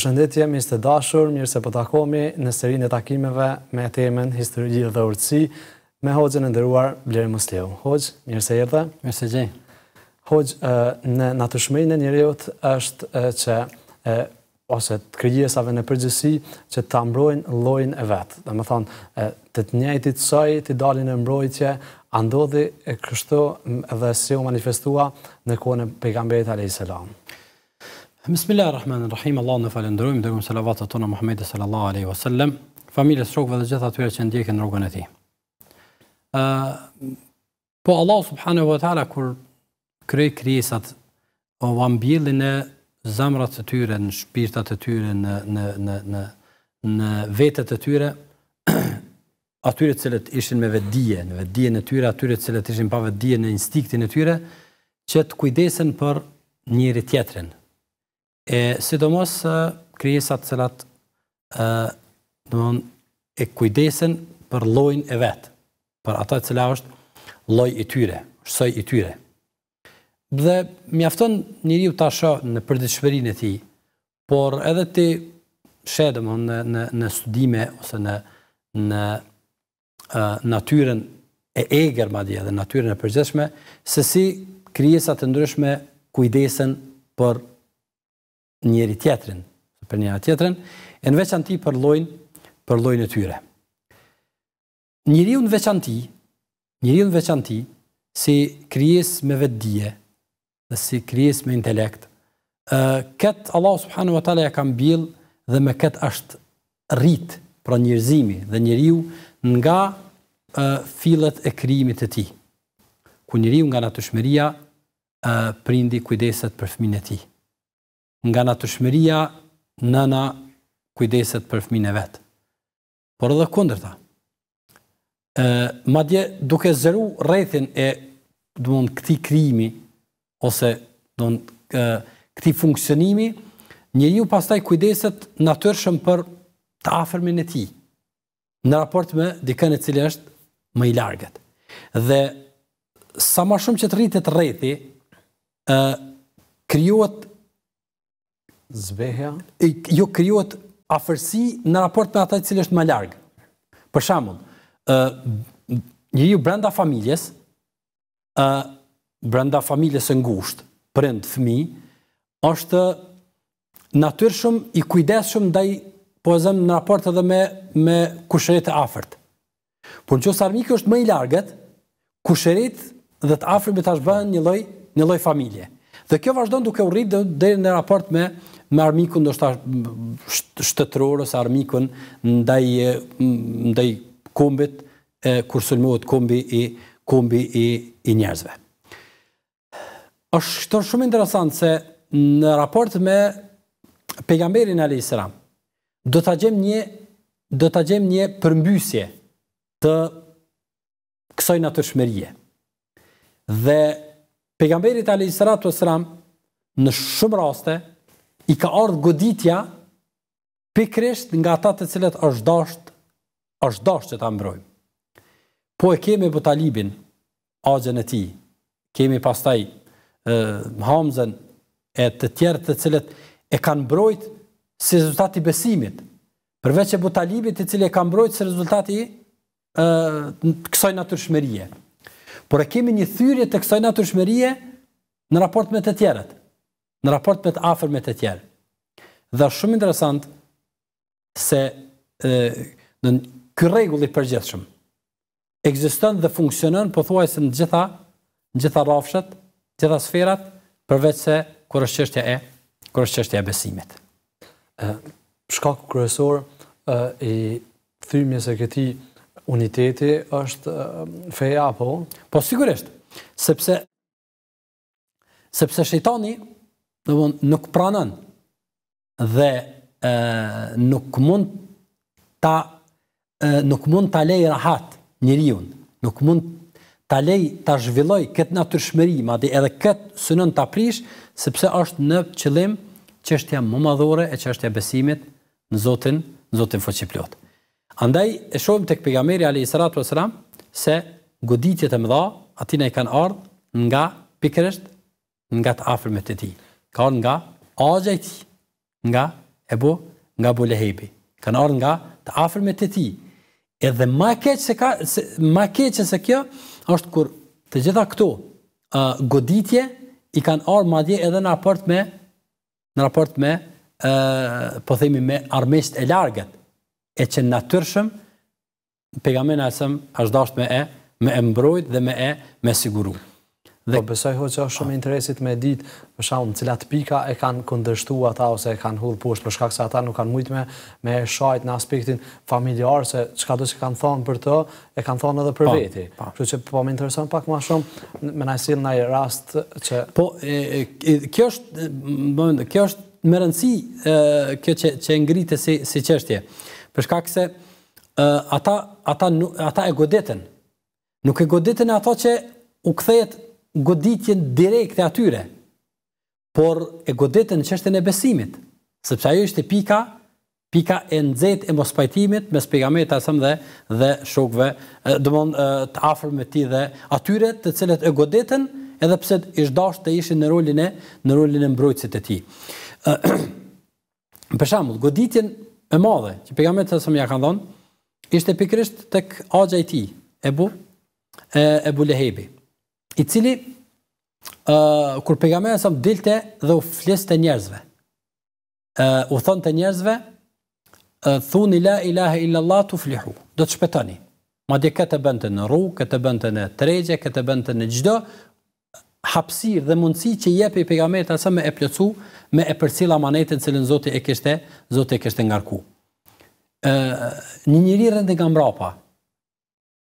Përshëndetje, mirë se dashur, mirë se po takomi në serinë e takimeve me temën Historiologji dhe Urtësi me Hoxhën e nderuar Bler Mosleu. Hoxh, mirë se erdhe. Mirë se Hoxh, në natyrshmërinë e njerëzit është që e, ose të krijesave në përgjithësi që ta mbrojnë llojin e vet. Domethënë, të të njëjtit soi të dalin në mbrojtje, a ndodhi e kështu edhe si u manifestua në kohën e pejgamberit alayhis salam. Bismillah ar-Rahman ar-Rahim, Allah në falendrujmë, dhe këmë salavatët tonë a Muhammedi sallallahu aleyhi wa sallem, familje së shokëve dhe gjitha të që ndjekin në rogën e ti. Uh, po Allah subhanahu wa ta'ala, kur krej krisat o vambilin e zamrat të tyre, në shpirtat të tyre, në, në, në, në, në vetet të tyre, atyre cilët ishin me vedije, në vedije në tyre, atyre cilët ishin pa vedije në instiktin e tyre, që të kujdesen për njëri tjetërinë E sidomos krijesat cilat e kujdesen për llojin e vet, për ata që cila është loj i tyre, soi i tyre. Dhe mjafton njeriu ta shoh në përditshmërinë e tij, por edhe ti shedëm në në studime ose në në natyrën e egër madje dhe natyrën e përgjeshme, se si krijesa të ndryshme kujdesen për njëri tjetrin, për njëra tjetrin, e në veçanti për lojnë, për lojnë e tyre. Njëri unë veçanti, njëri unë veçanti, si kryes me vetë dje, dhe si kryes me intelekt, këtë Allah subhanu wa tala ja kam bil dhe me këtë ashtë rritë pra njërzimi dhe njëriu nga filet e kryimit e ti. Ku njëriu nga natushmeria prindi kujdeset për fmin e ti nga natyrshmëria nëna kujdeset për fmin e vet. Por edhe kundërta. ë madje duke zëru rrethin e domthon këtij krimi ose domthon këtij funksionimi, njeriu pastaj kujdeset natyrshëm për të afërmin e tij në raport me dikën e cilë është më i largët. Dhe sa ma shumë që të rritit rreti, kryuat zbehja? I, jo, kryot afërsi në raport me ata cilë është më largë. Për shamull, një ju brenda familjes, brenda familjes në ngusht, prind, fmi, është natyrë shumë i kujdes shumë da i pozëm në raport edhe me, me kushërit e afert. Por në që sarmikë është më i largët, kushërit dhe të afrë me tash bëhen një loj, një loj familje. Dhe kjo vazhdo duke u rritë dhe, dhe në raport me, me armikun do shtetëror ose armikun ndaj ndaj kombit e kur sulmohet kombi i kombi i i njerëzve. Është shumë interesant se në raport me pejgamberin Ali Sram do ta gjem një do ta gjem një përmbysje të kësaj natyrshmërie. Dhe pejgamberi Ali Sram në shumë raste i ka ardh goditja pikrisht nga ata të cilët është dashur, është dashur që ta mbrojmë. Po e kemi Abu Talibin, axhen e tij. Kemi pastaj ë Hamzen e të tjerë të cilët e kanë mbrojtë si rezultat i besimit. Përveç e Butalibit i cili e ka mbrojtë si rezultat i ë kësaj natyrshmërie. Por e kemi një thyrje të kësaj natyrshmërie në raport me të tjerët në raport me të afërmet e tjerë. Dhe shumë interesant se në ky rregull i përgjithshëm ekziston dhe funksionon pothuajse në gjitha në gjitha rrafshat, në gjitha sferat përveç se kur është çështja e kur është çështja e besimit. ë shkaku kryesor i thymje se këtij uniteti është feja apo po sigurisht sepse sepse shejtani dhe nuk pranon dhe nuk mund ta nuk mund ta lejë rahat njeriu nuk mund ta lej ta zhvilloj kët natyrshmëri madje edhe kët synon ta prish sepse është në qëllim çështja më madhore e çështja besimit në Zotin, në Zotin fuqiplot. Andaj e shohim tek pejgamberi Ali (sallallahu alajhi wasallam) se goditjet e mëdha aty na i kanë ardhur nga pikërisht nga të afërmet e tij. Ka orë nga agjët, nga Ebu, nga bu lehebi. Ka në orë nga të afrë me të ti. Edhe ma keq se ka, se, më keqë se kjo, është kur të gjitha këto uh, goditje, i kanë orë madje edhe në raport me, në raport me, uh, po themi me armisht e largët, e që në tërshëm, pegamena është me e, me e mbrojt dhe me e, me siguru. Dhe... Po besoj hoqë është shumë ah. interesit me ditë për shumë cilat pika e kanë këndështu ata ose e kanë hudhë poshtë për shkak se ata nuk kanë mujtë me, me shajt në aspektin familjarë se qka do që kanë thonë për të e kanë thonë edhe për pa, po, veti. Po. Kështu që po më intereson pak ma shumë me nësil në i rast që... Po, e, e, kjo është, kjo është më rëndësi kjo që, që ngritë si, si qështje. Për shkak se e, ata, ata, ata, ata e godetën. Nuk e godetën e ato që u kthehet goditjen direkte atyre, por e goditën në qështën e besimit, sepse ajo është e pika, pika e nëzet e mos pajtimit mes pegamet të asëm dhe, dhe shokve, dhe të afrë me ti dhe atyre të cilët e goditën edhe pse ishtë dashtë të ishin në rullin e në rullin e mbrojtësit e ti. Për shambull, goditjen e madhe, që pegamet të asëm ja ka ndonë, ishte pikrisht të kë agja i ti, e bu, e bu lehebi i cili ë uh, kur pejgamberi sa dilte dhe u fleste njerëzve ë uh, u thonte njerëzve uh, thuni la ilaha illa allah tuflihu do të shpëtoni madje këtë bënte në rrugë këtë bënte në tregje këtë bënte në çdo hapësirë dhe mundësi që jepi pejgamberi sa më e plotsu me e përcjell amanetin që Zoti e kishte Zoti e kishte ngarku ë uh, një njerëz rënë nga mbrapa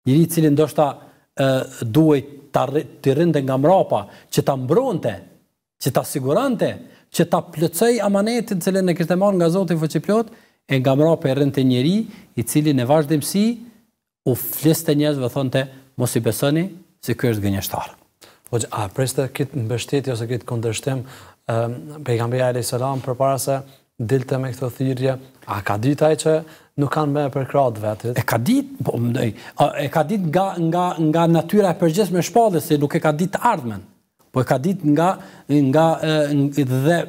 njëri i cili ndoshta ë uh, duhet të rinde nga mrapa, që ta mbronte, që ta sigurante, që ta plëcej amanetin që në kështë e marë nga Zotin i Fëqiplot, e nga mrapa e rinde njëri, i cili në vazhdimësi, u flisë të njëzë mos i besoni, si kjo është gënjështarë. O po, që a, preste këtë në ose këtë kundërshtim, ehm, pejgambeja e lejë salam, për para se dilte me këto thirrje, a ka ditë ai që nuk kanë më për krahët vetit? E ka ditë, po ndej. E ka ditë nga nga nga natyra e përgjithshme e shpallës se nuk e ka ditë të ardhmen. Po e ka ditë nga nga e, dhe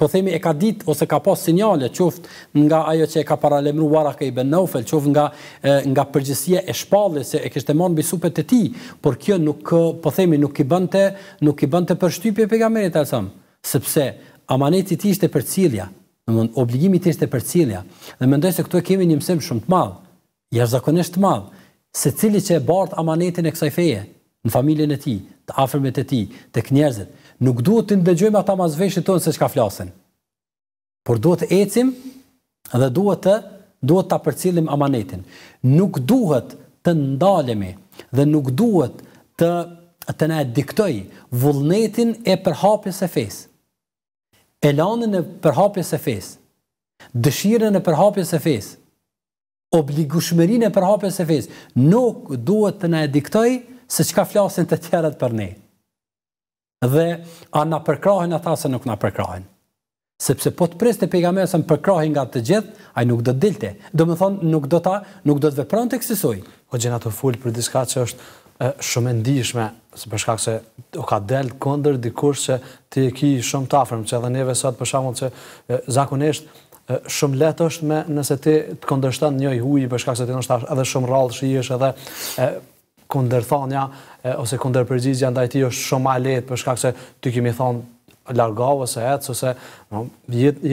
po themi e ka ditë ose ka pas sinjale qoftë nga ajo që e ka paralajmëruar Ake i Naufel, qoftë nga e, nga përgjithësia e shpallës se e kishte marrë mbi supet e tij, por kjo nuk po themi nuk i bënte, nuk i bënte përshtypje pejgamberit alsam, sepse amaneti ti ishte për cilja, në mund obligimi ti ishte për cilja, dhe mendoj se këtu e kemi një mësim shumë të madhë, jashtë zakonisht të madhë, se cili që e bartë amanetin e kësaj feje, në familjen e ti, të afermet e ti, të kënjerëzit, nuk duhet të ndëgjojmë ata mazveshit tonë se shka flasin, por duhet të ecim dhe duhet të, duhet të apërcilim amanetin. Nuk duhet të ndalemi dhe nuk duhet të, të ne diktoj vullnetin e përhapjes e fesë. Elanën e përhapjes së fes, dëshirën e përhapjes së fes, obligushmerin e përhapjes së fes nuk duhet të na diktojë se çka flasin të tjerët për ne. Dhe a na përkrohen ata se nuk na përkrohen. Sepse po të preste të peygamesën përkrohen nga të gjithë, ai nuk do të dilte. Domthonjë nuk do ta, nuk do të vepron teksoj. O po të ful për diçka që është shumë e ndihshme për shkak se o ka del këndër dikush që ti e ki shumë të afrëm, që edhe neve sot përshamull që zakonisht shumë letë është me nëse ti të këndërshtën një i hujë, përshkak se ti nështë edhe shumë rallë që i është edhe këndërthonja ose këndërpërgjizja nda i ti është shumë a letë, shkak se ti kemi thonë largavë ose etë, ose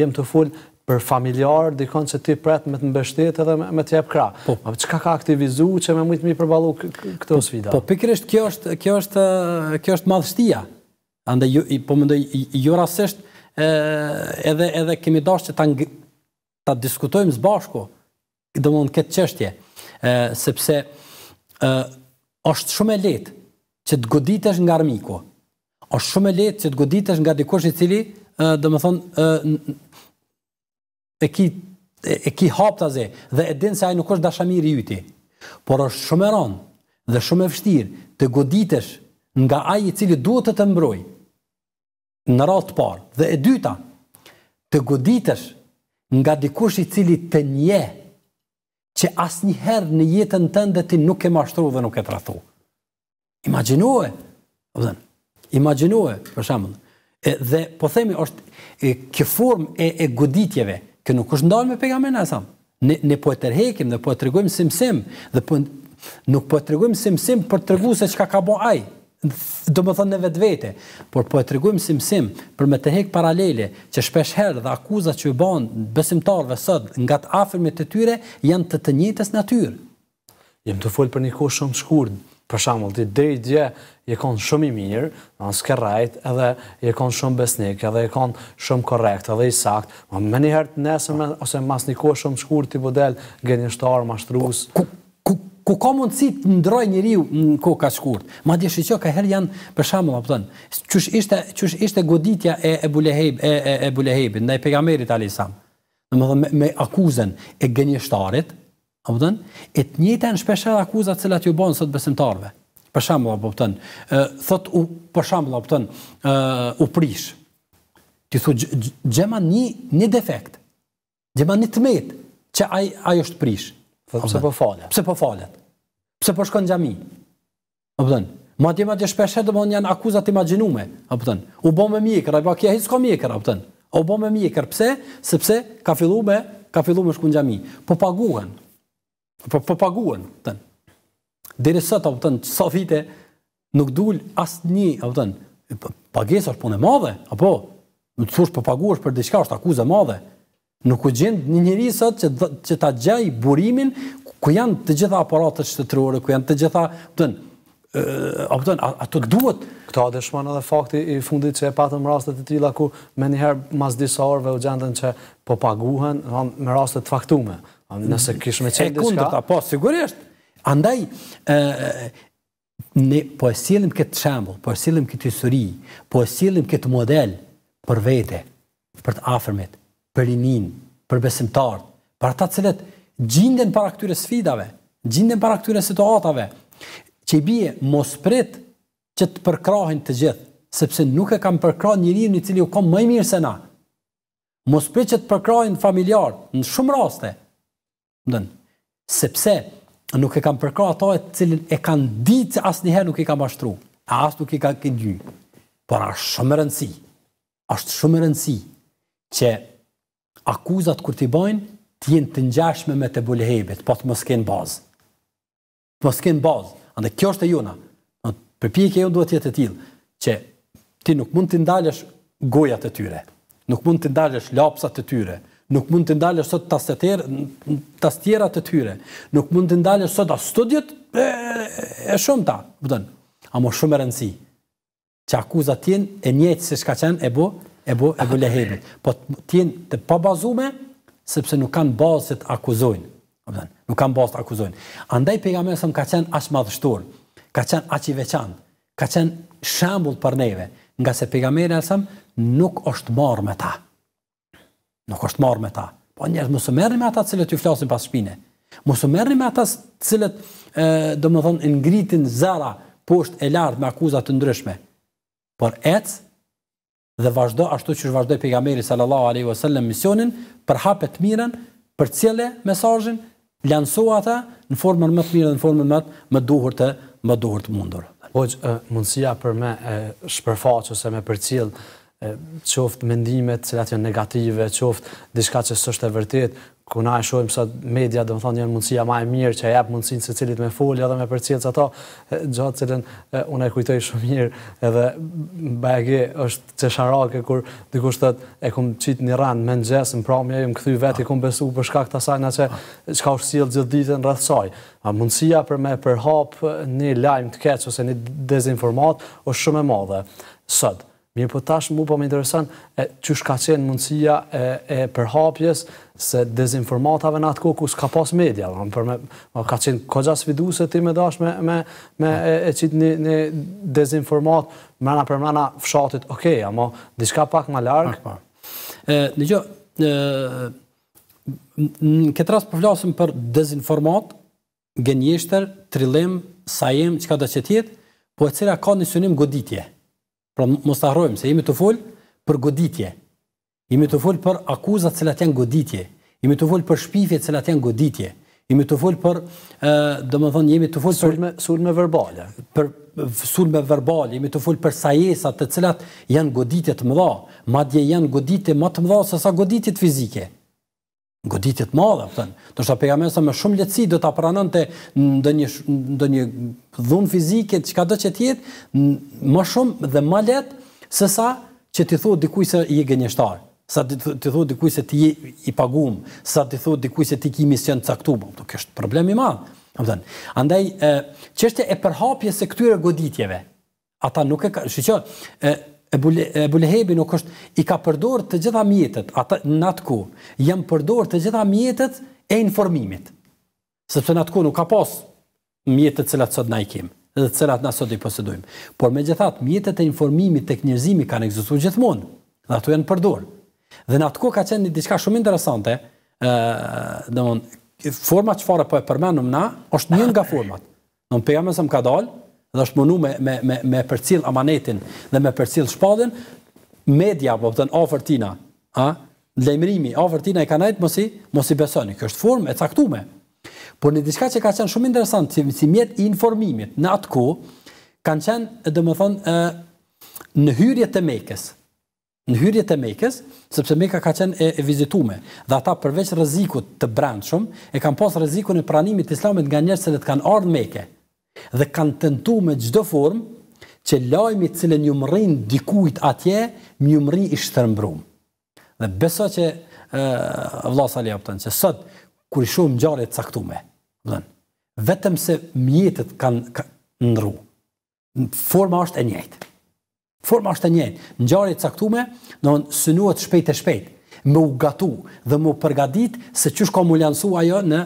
jem të full për familjarë, dikon që ti pretë me të mbështetë edhe me t'jep kra. Po, qka ka aktivizu që me mujtë mi përbalu këto po, sfida? Po, pikrisht, kjo është madhështia. Ande, po ndoj, ju rasisht, edhe kemi dosh që ta diskutojmë së bashku, dhe mund këtë qështje, sepse është shumë e letë që të goditesh nga armiku, është shumë e letë që të goditesh nga dikush i cili, dhe më thonë, e ki e, e ki haptazë dhe e din se ai nuk është dashamiri i yti. Por është shumë e rëndë dhe shumë e vështirë të goditesh nga ai i cili duhet të të mbrojë në radh të parë dhe e dyta të goditesh nga dikush i cili të nje që asnjëherë në jetën tënde ti nuk e mashtrua dhe nuk e tradhtu. Imagjinoje, do të thënë, imagjinoje për shembull, dhe po themi është kjo formë e, e goditjeve, Kjo nuk është ndalë me pegamen e Ne, ne po e tërhekim dhe po e tërgujmë simsim dhe po, nuk po e tërgujmë simsim për tërgu se që ka bën bo aj do më thonë në vetë vete por po e tërgujmë simsim për me të tërhek paralele që shpesh herë dhe akuzat që i banë besimtarve sët nga të afirmit të tyre janë të të njëtës natyrë. Jam të folë për një kohë shumë shkurën për shembull ti deri dje je kon shumë i mirë, do të edhe je kon shumë besnik, edhe je kon shumë korrekt, edhe i sakt. Ma më një herë nesër ose mas një kohë shumë shkurt ti model po gënjeshtar, mashtrues. Po, ku, ku ku ka mundsi të ndroj njeriu në kohë ka shkurt. Ma dje shqo ka herë janë, për shamu, ma pëtën, qësh ishte, qësh ishte goditja e, e Bulehejbin, e, e, e Bulehejbin, në i pegamerit Alisam, me, me akuzën e gënjeshtarit, apo thon, e të njëjtën shpesh edhe akuzat të cilat ju bën sot besimtarve. Për shembull, apo thon, thot u, për shembull, apo thon, u prish. Ti thot gjema një një defekt. Gjema një tmet që ai ajo është prish. Po pse po falet? Pse po falet? Pse po shkon xhami? Apo thon, ma madje shpesh edhe mund janë akuzat të imagjinuame, apo thon. U bë më mjekër, apo kia hiç s'ka mjekër, apo thon. U bë më mjekër, pse? Sepse ka filluar me ka filluar fillu shkon xhami. po paguhen, Po po paguën, thënë. Deri sot, ta thonë sa vite nuk dul asë apo thonë, po, pagesa është punë e madhe, apo më thosh po paguash për diçka është akuzë e madhe. Nuk u gjend një njëri sot që që ta gjej burimin ku janë të gjitha aparatet shtetërore, ku janë të gjitha, thonë, ë, apo thonë, ato duhet këto a dëshmon edhe fakti i fundit që e patëm rastet të tilla ku më një herë mas disa u gjendën që po paguhen, me raste të faktuara. Nëse kishë me qenë diska... E po, sigurisht. Andaj, ne po e silim këtë shambull, po e silim këtë isuri, po e silim këtë model për vete, për të afermet, për rinin, për besimtarët, për ta cilet gjinden para këtyre sfidave, gjinden para këtyre situatave, që i bie mos prit që të përkrahin të gjithë, sepse nuk e kam përkrahin njëri një cili u kom mëj mirë se na. Mos prit që të përkrahin familjarë, në shumë raste, Mëndën, sepse nuk e kam përkra ato e cilin e kanë ditë që asë njëherë nuk e kam ashtru, a asë nuk e kanë këtë gjyë, por është shumë rëndësi, është shumë rëndësi, që akuzat kër t'i bojnë, t'jenë të njashme me të bulhebet, po të më s'kenë bazë. Të më s'kenë bazë, andë kjo është e juna, përpjik e ju duhet jetë e tilë, që ti nuk mund t'i ndalësh gojat e tyre, nuk mund t'i ndalësh lapsat e tyre, nuk mund të ndalë sot tastetër, tastiera të tyre, nuk mund të ndalë sot as studiot e, e shumta, do po të a më shumë rëndsi. Që akuzat të e njëjtë se shka kanë e bu, e bu, e bu lehebit, Po të të pabazuar sepse nuk kanë bazë të akuzojnë. Do po nuk kanë bazë të akuzojnë. Andaj pejgamberi sa ka qenë as madhështur, ka qenë aq i veçanë, ka qenë shembull për neve, nga se pejgamberi sa nuk është marrë me ta nuk është marrë me ta. Po njerëz mos u merrni me ata të cilët ju flasin pas shpine. Mos u merrni me ata të cilët ë do thonë ngritin zara poshtë e lartë me akuza të ndryshme. Por ec dhe vazhdo ashtu siç vazhdoi pejgamberi sallallahu alaihi wasallam misionin për hapet e mirën, për cilë mesazhin lansoi ata në formën më të mirë dhe në formën më të më duhur të më duhur të mundur. Po mundësia për më e ose me përcjell qoftë mendimet cilat janë negative, qoftë diçka që s'është e vërtetë, ku na e shohim sa media do të thonë janë mundësia më e mirë që jap mundësinë secilit cilit me folja dhe me përcjellës ato, gjatë cilën unë e kujtoj shumë mirë edhe bajge është çesharake kur dikush thotë e kum çit në rand me nxjes në pramë ajë më kthy veti kum besu për shkak të asaj na se çka u sjell gjithë ditën rreth saj. A mundësia për me përhap një lajm të keq ose një dezinformat është shumë e madhe. Sot Mirë po tash mu po më interesan e, që shka qenë mundësia e, e përhapjes se dezinformatave në atë ku s'ka pas media. Dhe, për me, o, ka qenë kogja svidu se ti me dash me, me, me e, e qitë një, dezinformat mërëna për mërëna fshatit. Okej, okay, ama diçka pak më larg. Pak, dëgjoj, në gjë, po në këtë ras për dezinformat, gënjeshtër, trilim, sajem, qka do të thjet, po e cila ka një synim goditje. Pra mos ta harrojmë se jemi të fol për goditje. Jemi të fol për akuzat që janë goditje. Jemi të fol për shpifjet që janë goditje. Jemi të fol për ë domethënë jemi të fol për sulme sulme verbale. Për sulme verbale, jemi të fol për sajesa të cilat janë goditje të mëdha, madje janë goditje më të mëdha se sa goditjet fizike goditit madhe, po thënë. Do të thotë pejgamberi me shumë lehtësi do ta pranonte ndonjë ndonjë dhun fizike, çka do të thjet, më shumë dhe më lehtë se sa që ti thuat dikujt se je gënjeshtar, sa ti ti thuat dikujt se ti je i paguam, sa ti thuat dikujt se ti ke mision të caktuar, po kjo është problem i madh. Po thënë. Andaj çështja e, e përhapjes së këtyre goditjeve, ata nuk e kanë, shqiptar, Ebu Lehebi nuk është, i ka përdor të gjitha mjetet, atë, në atë ku, jem përdor të gjitha mjetet e informimit. Sepse në atë ku nuk ka pas mjetet cilat sot na i kemë dhe cilat na sot i posedojmë. Por me gjithat, mjetet e informimit të kënjërzimi kanë egzistu gjithmonë, dhe ato janë përdor. Dhe në atë ku ka qenë një diçka shumë interesante, dhe mund, format që fare po e përmenëm na, është një nga format. Në në se më ka dalë, dhe është mundu me me me me përcjell amanetin dhe me përcjell shpallën media apo thon ofertina, a? Lajmërimi, ofertina e kanait mos i mos i besoni, kjo është formë e caktuar. Por në diçka që ka qenë shumë interesant si, si mjet i informimit në atë kohë, kanë qenë, domethënë, ë në hyrje të Mekës. Në hyrje të Mekës, sepse Mekka ka qenë e, e vizituar dhe ata përveç rrezikut të brendshëm, e kanë pas rrezikun e pranimit të Islamit nga njerëzit që kanë ardhur në Mekë dhe kanë tentu me gjdo form që lajmi cilë një mërin dikujt atje, një mëri i shtërmbrum. Dhe beso që e, vla sali apëtan, që sot kur i shumë gjare të caktume, dhe, vetëm se mjetët kanë ka, nëru, forma është e njëjtë. Forma është e njëjtë. Në gjare të caktume, në sënuat shpejt e shpejt, me u gatu dhe më përgadit se qështë ka më lansu ajo në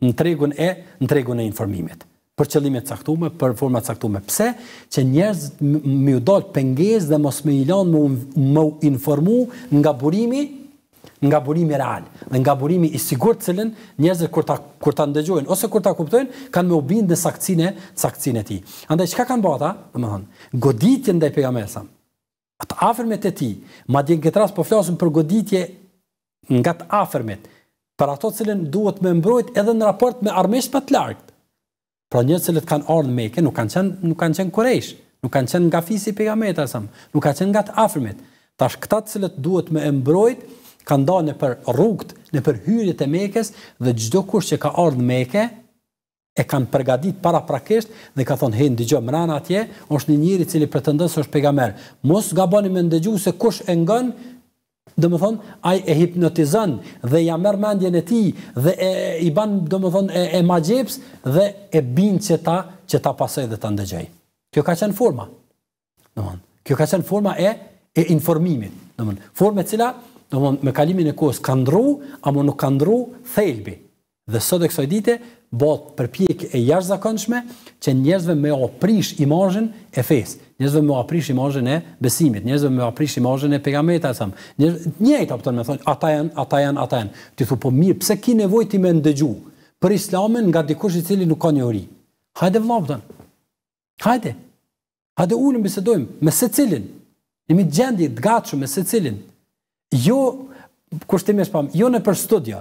në tregun e, në tregun e informimit për qëllime të caktuara, për forma të caktuara. Pse? Që njerëz më udhol pengesë dhe mos më i më, informu nga burimi, nga burimi real dhe nga burimi i sigurt që njerëzit kur ta kur ta ndëgjojnë ose kur ta kuptojnë kanë më ubind në saktinë, saktinë e tij. Andaj çka kanë bota, domethënë, goditje ndaj pegamesa Atë afermet e tij, madje djenë këtë ras po flasim për goditje nga të afermet për ato që duhet më mbrojt edhe në raport me armesh më të lartë Pra njerëz që kanë ardhur në Mekë nuk kanë qenë nuk kanë qenë kurresh, nuk kanë qenë nga fisi pejgamberit sa, nuk kanë qenë nga të afërmit. Tash këta të cilët duhet më e mbrojt kanë dalë në për rrugët, në për hyrjet e Mekës dhe çdo kush që ka ardhur në Mekë e kanë përgatit para prakisht dhe ka thonë hej dëgjoj më ran atje, është një njeri i cili pretendon se është pejgamber. Mos gaboni me se kush e ngon Dhe më thonë, aj e hipnotizon dhe ja merr mendjen e ti dhe e, i banë, dhe thonë, e, e ma dhe e binë që ta, që ta pasoj dhe ta ndëgjej. Kjo ka qenë forma. Dhe më kjo ka qenë forma e, e informimit. Dhe Forma forme cila, dhe më me kalimin e kohës, ka ndru, apo nuk ka ndru, thelbi. Dhe sot e kësoj dite, botë përpjek e jashtë zakonshme, që njerëzve me oprish imajnë e fesë njerëzve më aprish imazhin e besimit, njerëzve më aprish imazhin e pejgamberit sa. Njëjtë opton më thonë, ata janë, ata janë, ata janë. Ti thu po mirë, pse ki nevojë ti më ndëgju? Për Islamin nga dikush i cili nuk ka një uri. Hajde vllaftan. Po Hajde. Hajde ulim bisedojmë me secilin. cilin? gjendje të gatshëm me secilin. cilin? Jo kushtimes pam, jo në për studio.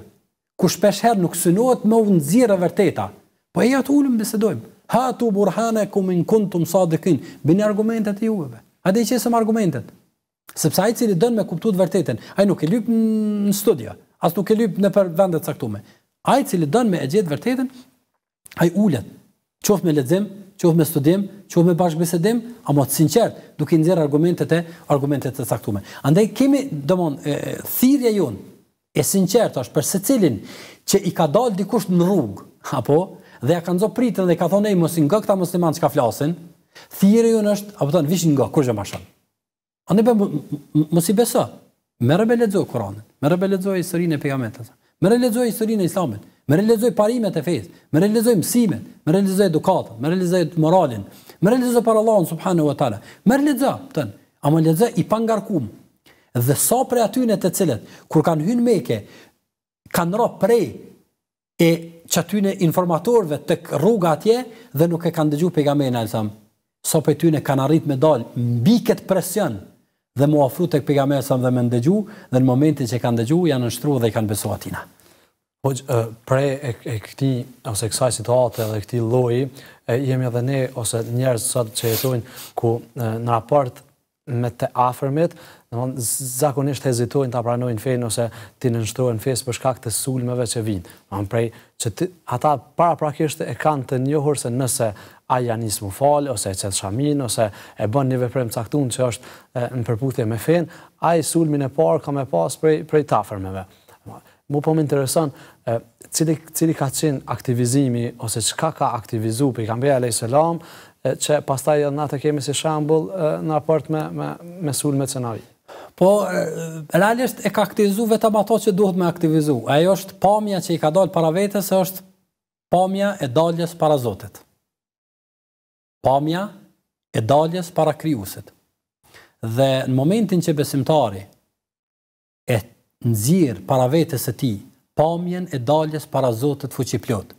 Ku shpesh herë nuk synohet më u nxjerrë vërteta. Po ja të bisedojmë. Hatu burhane ku min kuntum sadikin. Bini argumentet e juve. A dhe i qesëm argumentet. sepse ajë cili dënë me kuptu të vërtetin. Ajë nuk e lypë në studia. Asë nuk e lypë në për vendet saktume. Ajë cili dënë me e gjithë vërtetin, ajë ullet. qof me ledzim, qof me studim, qof me bashkëbisedim, a motë sinqert, duke nëzirë argumentet e argumentet e saktume. Andaj kemi dëmonë, thirje jonë, e sinqert është për se cilin, që i ka dalë dikush në rrugë, apo, dhe ja kanë pritën dhe ka thonë ai mos i ngok ta musliman çka flasin. Thirrja jon është apo thon vishin nga kush e mashon. Ani bë mos i besa. Merë be lexoj Kur'anin, merë be lexoj historinë e pejgamberit. Merë lexoj historinë e Islamit, merë lexoj parimet e fesë, merë lexoj mësimet, merë lexoj edukatën, merë lexoj moralin, merë lexoj për Allahun subhanahu wa taala. Merë lexoj, thon, ama lexoj i pangarkum. Dhe sa prej në të cilët kur kanë hyrë Mekë kanë ropë prej e çatyne informatorëve tek rruga atje dhe nuk e kanë dëgjuar pejgamberin alsam. Sa për tyne kanë arrit me dal mbi këtë presion dhe mu ofru tek pejgamberi sa dhe më ndëgju dhe në momentin që kanë dëgju janë nështru dhe i kanë besuar atina. Po pre e, e këtij ose kësaj situate dhe këtij lloji e jemi edhe ne ose njerëz sot që jetojnë ku në raport me të afërmit domthonë zakonisht hezitojnë ta pranojnë fen ose ti nënshtrohen fes për shkak të sulmeve që vijnë. Domthonë prej që ti, ata paraprakisht e kanë të njohur se nëse a janë ismu fal ose çet shamin ose e bën një veprim caktuar që është e, në përputhje me fen, ai sulmin e parë ka më pas prej prej tafërmeve. Mu po më intereson cili, cili ka qenë aktivizimi ose qka ka aktivizu për i kambeja lejtë selam, që pastaj edhe na të kemi si shembull në raport me, me, me sulme të Po, realisht e ka aktivizu vetëm ato që duhet me aktivizu. Ajo është pamja që i ka dalë para vetës, është pamja e daljes para Zotit. Pamja e daljes para kryusit. Dhe në momentin që besimtari e nëzirë para vetës e ti, pamjen e daljes para Zotit fuqiplot,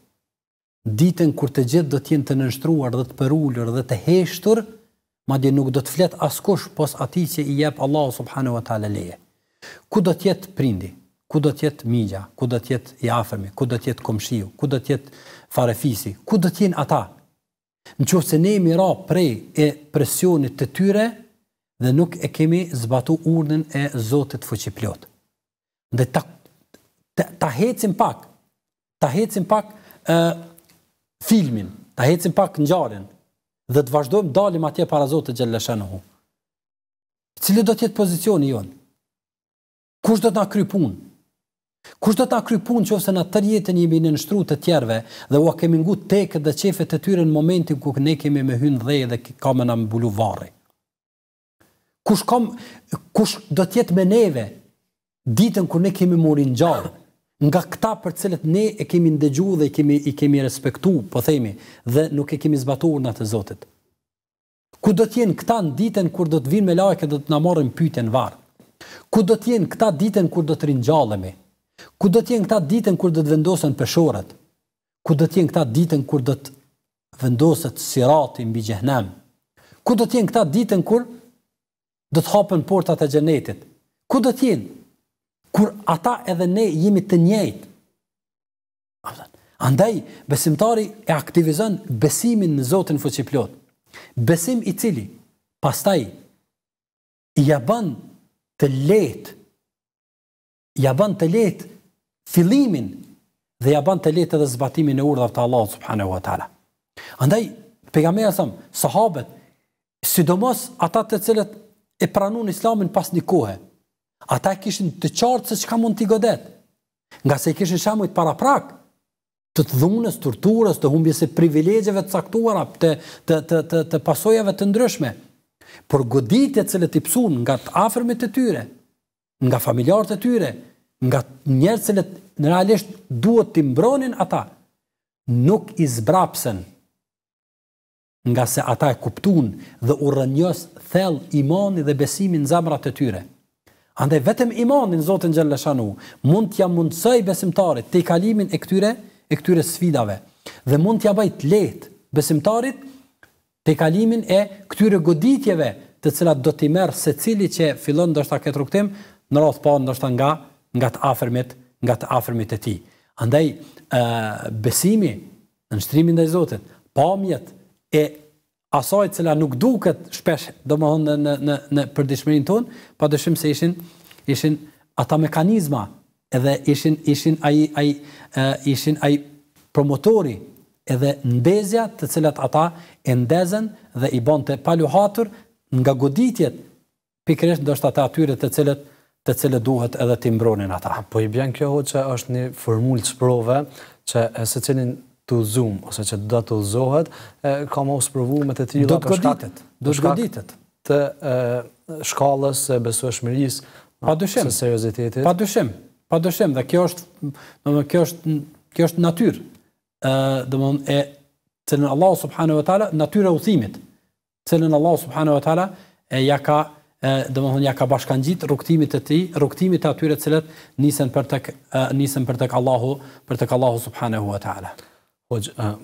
ditën kur të gjithë do t'jen të nështruar dhe të përullur dhe të heshtur, dhe nuk do të flet askush pos atij që i jep Allahu subhanahu wa taala leje. Ku do të jetë prindi? Ku do të jetë migja? Ku do të jetë i afërmi? Ku do të jetë komshiu? Ku do të jetë farefisi? Ku do të jenë ata? Nëse ne mira prej e presionit të tyre dhe nuk e kemi zbatu urdhën e Zotit fuqiplot. Dhe ta ta, ta hecim pak, ta hecim pak ë uh, filmin, ta hecim pak ngjarën, dhe të vazhdojmë dalim atje para Zotit Gjellëshenohu. Cili do tjetë pozicioni jonë? Kush do të na kry punë? Kush do të na kry punë që ose në tërë jetën jemi në nështru të tjerve dhe ua kemi ngut tek dhe qefet të tyre në momentin ku ne kemi me hynë dhe ka me në më bulu vare? Kush, kom, kush do tjetë me neve ditën ku ne kemi murin gjallë? nga këta për cilët ne e kemi ndëgju dhe i kemi, i kemi respektu, po themi, dhe nuk e kemi zbatuar në të zotit. Ku do t'jen këta në ditën kur do t'vin me lajke dhe t'na morën pyte në varë? Ku do t'jen këta ditën kur do t'rin gjallemi? Ku do t'jen këta ditën kur do t'vendosën pëshorët? Ku do t'jen këta ditën kur do t'vendosët sirati mbi gjehnem? Ku do t'jen këta ditën kur do t'hapën portat e gjenetit? Ku do t'jen kur ata edhe ne jemi të njëjtë. Andaj besimtari e aktivizon besimin në Zotin fuqiplot. Besim i cili pastaj i ia bën të lehtë. I ia bën të lehtë fillimin dhe i ia bën të lehtë edhe zbatimin e urdhave të Allahut subhanahu wa taala. Andaj pejgamberi sa sahabët, sidomos ata të cilët e pranuan Islamin pas një kohe, Ata kishin të qartë se çka mund t'i godet. Nga se kishin shamujt para prak, të të dhunës, torturës, të humbjes e privilegjeve të caktuara, të, të, të, të, të pasojave të ndryshme. Por godit e cilë t'i pësun nga të e të tyre, nga familjarët e tyre, nga njerë cilët në realisht duhet t'i mbronin ata, nuk i zbrapsen nga se ata e kuptun dhe u rënjës thell imani dhe besimin zamrat e tyre. Andaj vetëm imanin në Zotin Xhallashanu mund t'ia mundsoj besimtarit te kalimin e këtyre e këtyre sfidave dhe mund t'ia bëj të lehtë besimtarit te kalimin e këtyre goditjeve të cilat do t'i merr secili që fillon ndoshta këtë rukëtim në radh pa ndoshta nga nga të afërmit, nga të afërmit e tij. Andaj ë besimi në shtrimin ndaj Zotit, mjet e asaj cila nuk duket shpesh domthon në në në ton, pa padyshim se ishin ishin ata mekanizma edhe ishin ishin ai ai ishin ai promotori edhe ndezja të cilat ata e ndezën dhe i bonte paluhatur nga goditjet pikërisht ndoshta të atyre të cilat të cilët duhet edhe të mbronin ata. Po i bjen kjo që është një formulë sprove që secilin të uzum, ose që do të uzohet, ka mos provu me të tjilë për shkatet. Do të Të shkallës e besu e shmiris së seriositetit. Pa dëshim, pa dëshim, dhe kjo është kjo është natyr dhe mund e cilën Allah subhanu wa ta'la, natyr e uthimit cilën Allah subhanu wa ta'la e ja ka dhe më thënë, ja ka bashkan gjitë rukëtimit të ti, rukëtimit të atyre cilët nisen për tëk Allahu, për tëk Allahu subhanahu wa ta'ala. Po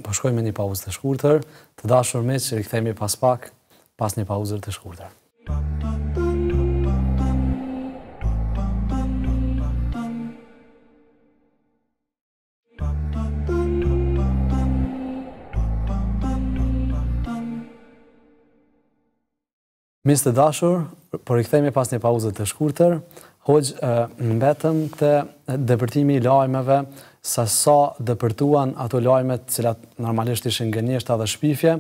përshkojmë po një pauzë të shkurëtër, të dashur me që rikëthejmë i pas pak, pas një pauzër të shkurëtër. Misë të dashur, për po rikëthejmë i pas një pauzët të shkurëtër, hoqë mbetëm të dëpërtimi i lajmeve sa sa dëpërtuan ato lojmet cilat normalisht ishin gënjeshta dhe shpifje,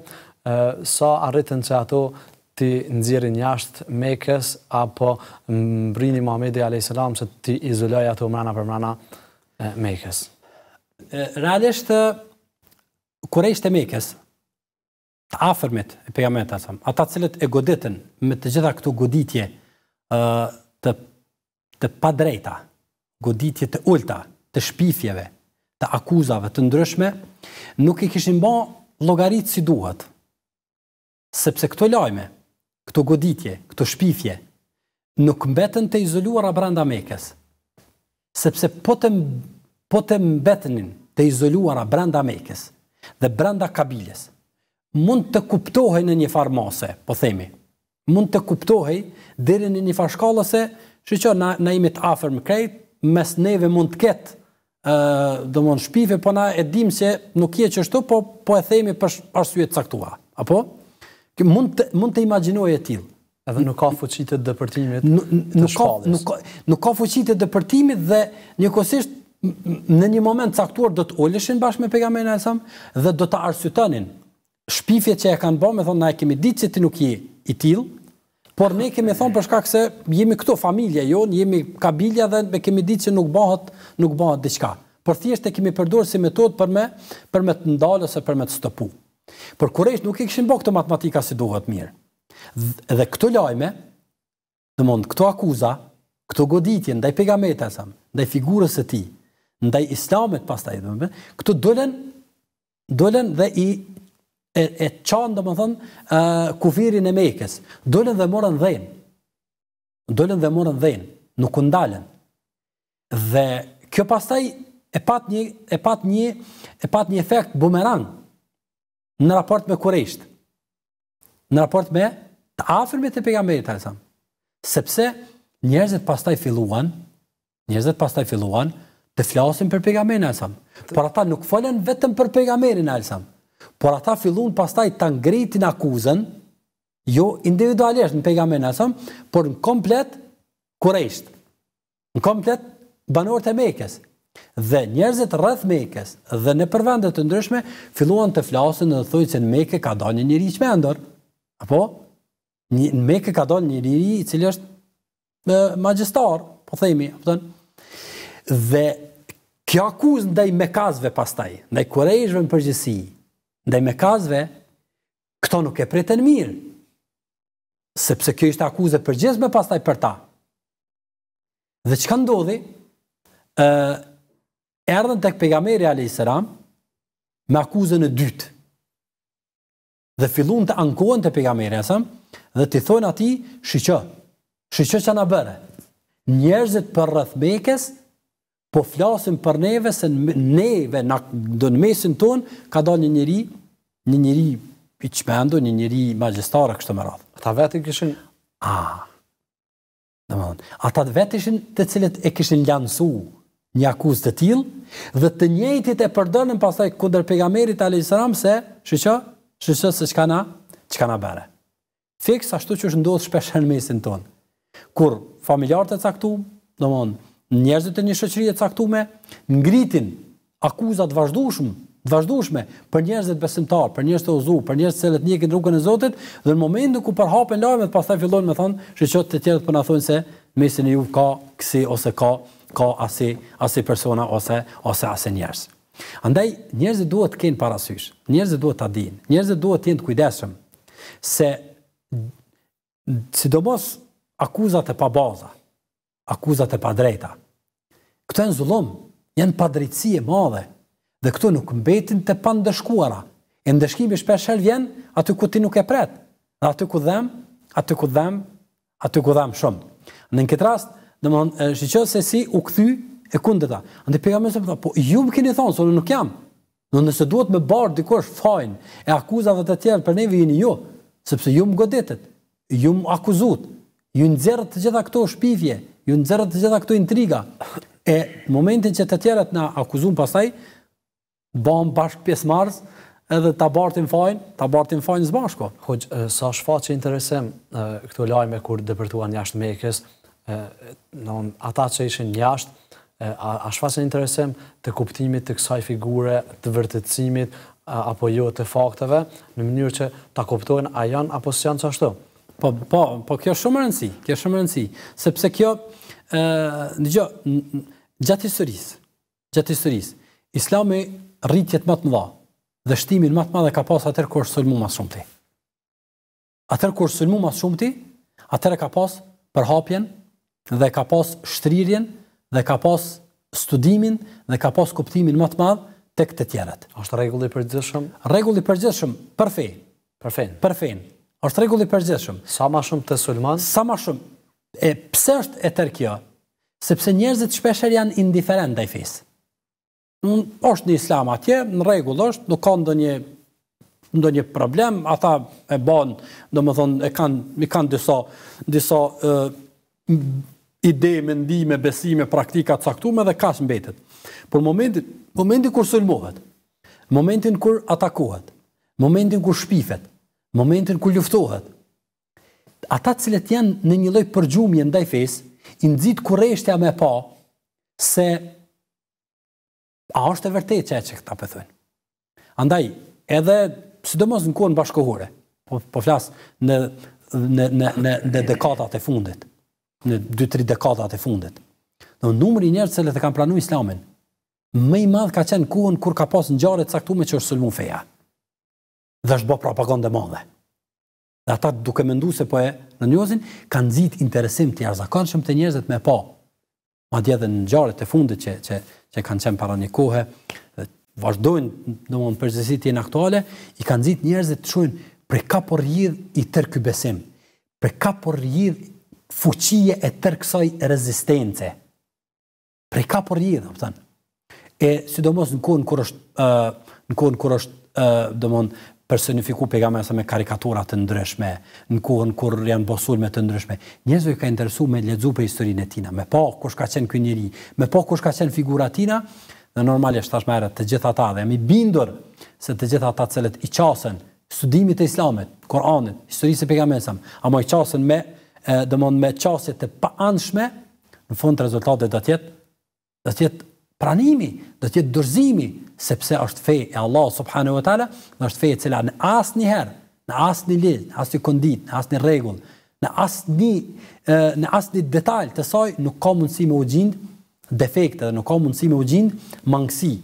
sa arritën që ato ti nxjerrin jashtë Mekës apo mbrini Muhamedi alayhis salam se ti izoloj ato mrana për mrana e Mekës. Realisht kur ishte Mekës të afërmit e pejgamberit ata të cilët e goditën me të gjitha këto goditje ë të të padrejta, goditje të ulta, të shpifjeve, të akuzave të ndryshme, nuk i kishin ba logaritë si duhet. Sepse këto lajme, këto goditje, këto shpifje, nuk mbetën të izoluara branda mekes. Sepse po të, po të mbetënin të izoluara branda mekes dhe branda kabiles, mund të kuptohej në një farmase, po themi, mund të kuptohej deri në një farshkallëse, që që na, na imit afer më krejt, mes neve mund të ketë do mënë shpife, po na e dim se nuk je që po, po e themi për arsujet caktua. Apo? mund, të, mund të imagjinoje e tilë. Edhe nuk ka fuqit e dëpërtimit të shkallës. Nuk, nuk ka fuqit e dëpërtimit dhe njëkohësisht në një moment caktuar do të ullëshin bashkë me pegamena e samë dhe do ta arsutanin shpifjet që e kanë bëmë, me thonë na e kemi ditë që ti nuk je i tilë, Por ne kemi thonë për shkak se jemi këtu familja jon, jemi kabilja dhe me kemi ditë që nuk bëhet, nuk bëhet diçka. Por thjesht e kemi përdorur si metodë për me për me të ndalë ose për me të stopu. Por kurrej nuk e kishin bë këto matematika si duhet mirë. Dhe këto lajme, domthon këto akuza, këto goditje ndaj pejgamberit sa, ndaj figurës së tij, ndaj islamit pastaj domthon, këto dolën dolën dhe i e e çon domethën ë kufirin e Mekës. Dolën dhe morën dhën. Dolën dhe morën dhën, nuk u ndalën. Dhe kjo pastaj e pat një e pat një e pat një efekt bumerang në raport me Kurejsht. Në raport me të afërmit të pejgamberit sa. Sepse njerëzit pastaj filluan, njerëzit pastaj filluan të flasin për pejgamberin sa. Por ata nuk folën vetëm për pejgamberin sa por ata fillun pastaj ta ngritin akuzën jo individualisht në pejgamberin e por në komplet kurajsht. Në komplet banorët e Mekës dhe njerëzit rreth Mekës dhe në përvende të ndryshme filluan të flasin dhe thojnë se në Mekë ka dalë një njerëz i çmendur. Apo në Mekë ka dalë një njerëz i cili është e, magjistar, po themi, apo thon. Dhe kjo akuzë ndaj Mekasve pastaj, ndaj kurajshëve në përgjithësi, Ndaj me kazve, këto nuk e pritën mirë, sepse kjo ishte akuzë për gjithë me pastaj për ta. Dhe që ka ndodhi, uh, erdhen të këpigameri a.s. me akuzën e dytë, dhe fillun të ankohen të pigameri a.s. dhe të thonë ati, shqyqë, shqyqë që në bërë, njerëzit për rëthmekes, po flasim për neve se neve në dë në mesin ton ka dalë një njëri, një njëri i qmendo, një njëri magjistare kështë më radhë. Ata vetë i kishin? A, Domthon, Ata vetë ishin të cilët e kishin ljansu një akuz të tilë dhe të njëjtit e përdonën pasaj kunder pegamerit a lejësëram se shqyqo, shqyqo se qka na, qka na bere. Fiks ashtu që është ndodhë shpesh në mesin ton. Kur familjarët e caktu, domthon, njerëzit e një shëqëri të caktume ngritin akuzat vazhdushme vazhdueshme, vazhdueshme për njerëzit besimtar, për njerëz të uzuar, për njerëz që ndjekin rrugën e Zotit dhe në momentin ku përhapen lajmet, pastaj fillojnë të thonë, shoqët të tjerë po na thonë se mesin e ju ka kësi ose ka ka asi asi persona ose ose asi njerëz. Andaj njerëzit duhet të kenë parasysh, njerëzit duhet ta dinë, njerëzit duhet të jenë të kujdesshëm se sidomos akuzat e pa baza, akuzat e padrejta. Këto janë zullum, janë padrejtësi e madhe, dhe këto nuk mbetin të pandëshkuara. E ndëshkimi shpeshel vjen aty ku ti nuk e pret, dhe aty ku dhem, aty ku dhem, aty ku dhem shumë. Në në këtë rast, dhe më shqyqo se si u këthy e kundeta. Ndë të me se përta, po ju më keni thonë, së unë nuk jam. Në nëse duhet me barë dikosh fajin e akuzat të tjerë për neve jeni ju, sepse ju më goditet, ju më akuzut, ju në të gjitha këto shpivje, ju nxerrat të gjitha këto intriga. E momentin që të tjerat na akuzon pastaj bëm bashkë pjesëmarrës edhe ta bartin fajin, ta bartin fajin së bashku. Hoq sa shfaqje interesim këto lajme kur depërtuan jashtë Mekës, non ata që ishin jashtë a, a shfaqen interesim të kuptimit të kësaj figure, të vërtetësimit apo jo të fakteve në mënyrë që ta kuptojnë a janë apo s'janë ashtu. Po, po, po kjo është shumë rëndësi, kjo është shumë rëndësi, sepse kjo, e, në gjë, gjatë historisë, gjatë historisë, islami rritjet më të mëdha, dhe shtimin më të e ka pas atër kërë sëllmu më shumë ti. Atër kërë sëllmu më shumë ti, atër e ka pas përhapjen, dhe ka pas shtrirjen dhe ka pas studimin, dhe ka pas kuptimin më të madh tek të tjerët. Është rregulli i përgjithshëm? Rregulli i përgjithshëm për fe. Për fe. Për fe është regulli përgjithshëm. Sa më shumë të sulman, sa më shumë. E pse është e tër kjo? Sepse njerëzit shpesher janë indiferent ndaj fesë. Unë është në islam atje, në regull është, nuk ka ndonjë ndonjë problem, ata e bon, do më thonë, e kanë, mi kanë disa, disa e, ide, mendime, besime, praktika, caktume dhe kasë mbetet. Por momentin, momentin kur sulmohet, momentin kur atakohet, momentin kur shpifet, momentin ku luftohet. Ata cilët janë në një lloj përgjumje ndaj fesë, i nxit kurreshtja më pa se a është e vërtetë çaj që ata po thonë. Andaj, edhe sidomos në kohën bashkohore, po po flas në në në në, në dekadat e fundit, në 2-3 dekadat e fundit. Do numri i njerëzve që kanë pranuar Islamin më i madh ka qenë kohën kur ka pasur ngjarje të caktuara që është feja dhe është bë propagandë madhe. Dhe ata duke mendu se po e në njëzin, kanë zit interesim të shumë të njerëzit me po. Ma dje dhe në gjarët e fundit që, që, që kanë qenë para një kohë, dhe vazhdojnë, në mund përgjësit aktuale, i kanë zit njerëzit të shujnë pre ka por rjidh i tërë kë besim, pre ka por rjidh fuqie e tërë rezistence, pre ka por rjidh, në E sidomos në kohën kër është, në kohën kër është, do personifiku pejgamberin sa me karikatura të ndryshme, në kohën kur janë bosur me të ndryshme. i ka interesu me lexu për historinë e tina, me pa po, kush ka qenë ky njerëz, me pa po, kush ka qenë figura tina, dhe normalisht tash më të gjitha ata dhe jam bindur se të gjitha ata që i qasen studimit të islamit, Kur'anit, historisë së pejgamberit, ama i qasen me e, me qasje të paanshme, në fund rezultatet do të jetë do të jetë pranimi, do të jetë dorëzimi sepse është fe e Allahu subhanahu wa taala, është fe e cila në asnjëherë, në asnjë lidh, në asnjë kondit, në asnjë rregull, në asnjë në asnjë detaj të saj nuk ka mundësi me ujind defekte, nuk ka mundësi me ujind mangësi.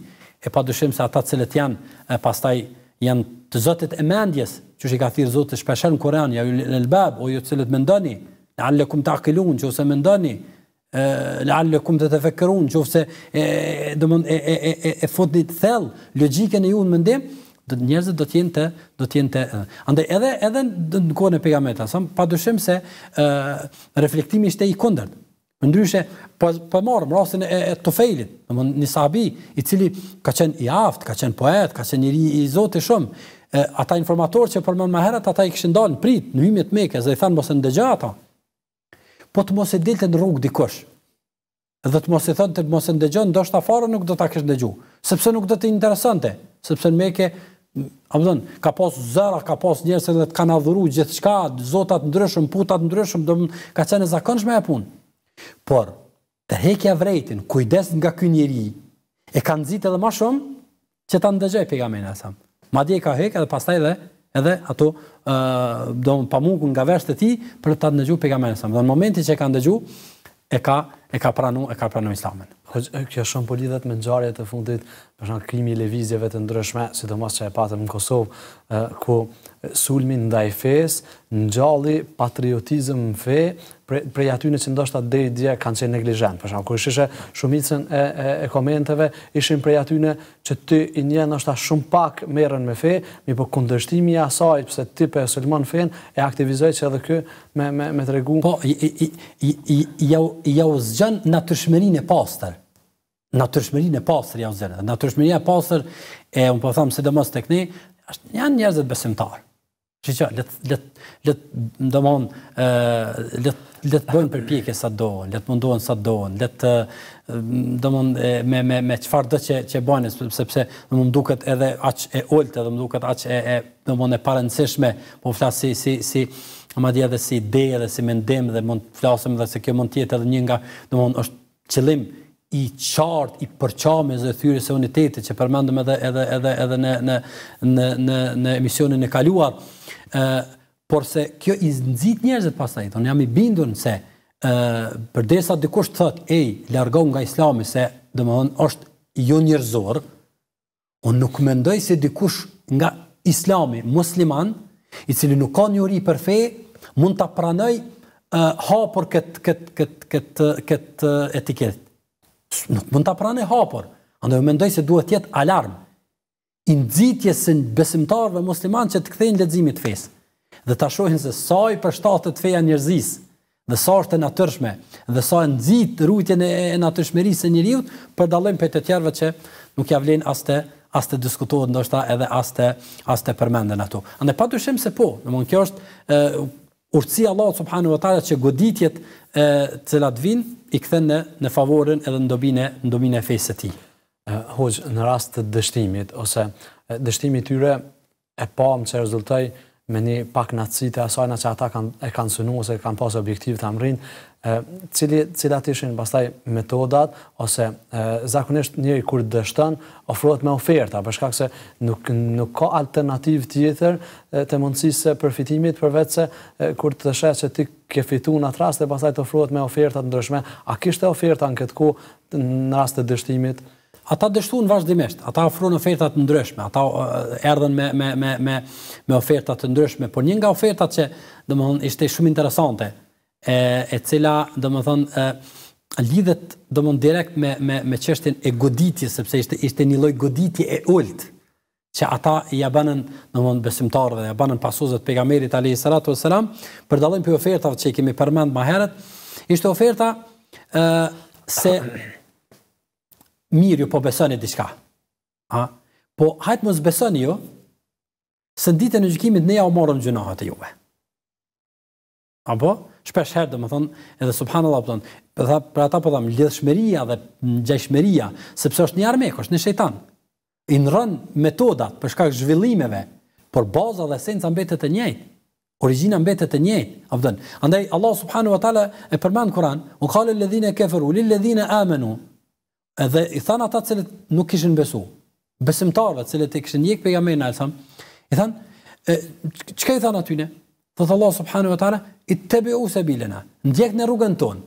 E pa dyshim se ata që janë e pastaj janë të zotit e mendjes, që është i ka thirë zotë të shpeshen në Koran, ja ju në lëbab, o ju të cilët me ndoni, në allekum e të akilun, që ose me ndoni, lalle kum të të fekërun, që ofse e, e, e, e, e, e fotni të thellë, logiken e ju në mëndim, do njerëzit do të të do të jenë të edhe edhe në kohën e pejgamberit sa dëshim se ë reflektimi ishte i kundërt ndryshe po po marrëm rastin e, e Tufelit domthonë një sabi i cili ka qenë i aft ka qenë poet ka qenë njëri i zotë shumë ata informatorë që përmën ma herat ata i kishin dalë prit në hyjmet Mekës dhe i thanë mos e ata, po të mos e dilte në rrugë dikush. Dhe të mos i thonte, të mos e dëgjon, ndoshta fare nuk do ta kish dëgju, sepse nuk do të interesonte, sepse në Mekë, a më thon, ka pas zëra, ka pas njerëz që kanë adhuruar gjithçka, zota të ndryshëm, puta të ndryshëm, do të ka qenë zakonshme e punë. Por të hekja vretin, kujdes nga ky njeri. E ka nxit edhe më shumë që ta ndëgjoj pejgamberin e sa. Madje ka hekë edhe pastaj edhe edhe ato ë uh, do pamukun nga veshët e tij për ta dëgjuar pejgamberin sa. Në momentin që e ka dëgjuar e ka e ka pranuar e ka pranuar islamin. Kjo është shumë po lidhet me ngjarjet e fundit për shkak të krimit të lëvizjeve të ndryshme, sidomos çka e patëm në Kosovë, ku sulmi ndaj fes, ngjalli patriotizëm në fe, prej aty në që ndoshta deri dje kanë qenë neglizhent. Për shkak kurish ishte e e, e komenteve ishin prej aty në që ti i nje ndoshta shumë pak merren me fe, mi po kundërshtimi i asaj pse ti po sulmon fen e aktivizoi që edhe ky me me me tregu. Po i i i i i i i i i i i i i natyrshmërinë e pastër ja vëzën. Natyrshmëria e pastër e un po them sidomos tek ne është janë njerëz të besimtar. Që çka let le let domon ë let le të bëjnë përpjekje sa do, le të mundohen sa do, le të domon me me me çfarë do që që bëjnë sepse se, më duket edhe aq e oltë edhe më duket aq e e domon e parancëshme, po flas si si si ama dia dhe si ide dhe si mendim dhe mund të flasim edhe se kjo mund të jetë edhe një nga domon është qëllim i qartë i përçarmës e thyrës së unitetit që përmendëm edhe edhe edhe edhe në në në në në emisionin e kaluar. ë por se kjo i nxit njerëzit pastaj. Unë jam i bindur se ë përdesa dikush thot, "Ej, largohu nga Islami se domthon është jo njerëzor." Unë nuk më ndoj se dikush nga Islami musliman i cili nuk ka njëri për fe mund ta pranoj ë këtë hapur kët kët kët kët kët, kët etiketë nuk mund ta pranë hapur. Andaj më mendoj se duhet të jetë alarm i nxitjes së besimtarëve muslimanë që të kthejnë leximin fes, fesë dhe ta shohin se sa i përshtatet feja njerëzisë dhe sa është e natyrshme dhe sa e nxit rrugën e natyrshmërisë së njeriu për dallim prej të tjerëve që nuk ja vlen as të as të diskutohet ndoshta edhe as të as të përmenden ato. Andaj padyshim se po, domthonë kjo është urtësia Allah subhanu wa taala që goditjet e, të vin i kthen në, në favorin edhe në dobine në dobine fejse të ti. Hoxë, në rast të dështimit, ose dështimit tyre e pa më që me një pak në të e asajna që ata kanë, e kanë sënu ose kanë pasë objektiv të amrin, cili cilat ishin pastaj metodat ose zakonisht njëri kur dështon ofrohet me oferta për shkak se nuk nuk ka alternativë tjetër të mundësisë së përfitimit përveç se kur të shesh se ti ke fituar në atë rast dhe pastaj të ofrohet me oferta të ndryshme a kishte oferta në këtë kohë në rast të dështimit ata dështuan vazhdimisht ata ofruan oferta të ndryshme ata erdhën me me me me me oferta të ndryshme por një nga ofertat që domthonë ishte shumë interesante e e cila dhe më thonë e lidhet dhe të direkt me me me çështën e goditjes sepse ishte ishte një lloj goditje e ult që ata i ja banën do të thonë besimtarëve ja banën pasuesve të pejgamberit alayhi e wasalam për dallim për ofertat që i kemi përmend më herët ishte oferta ë se mirë ju po besoni diçka a po hajtë mos besoni ju se ditën e gjykimit ne ja u morëm gjunohat e juve apo shpesh herë domethën thonë edhe subhanallahu po ta pra për ata po tham lidhshmëria dhe ngjashmëria sepse është një armik është një shejtan i ndron metodat për shkak zhvillimeve por baza dhe esenca mbetet e njëjtë origjina mbetet e njëjtë a andaj allah subhanahu wa taala e përmend kuran u qal lil ladhina kafaru lil ladhina amanu edhe i than ata të cilët nuk kishin besu besimtarve të cilët e kishin ndjek pejgamberin alsam i than çka i than aty ne Thot Allah subhanahu wa taala, "Ittabi'u sabilana", ndjekni rrugën tonë.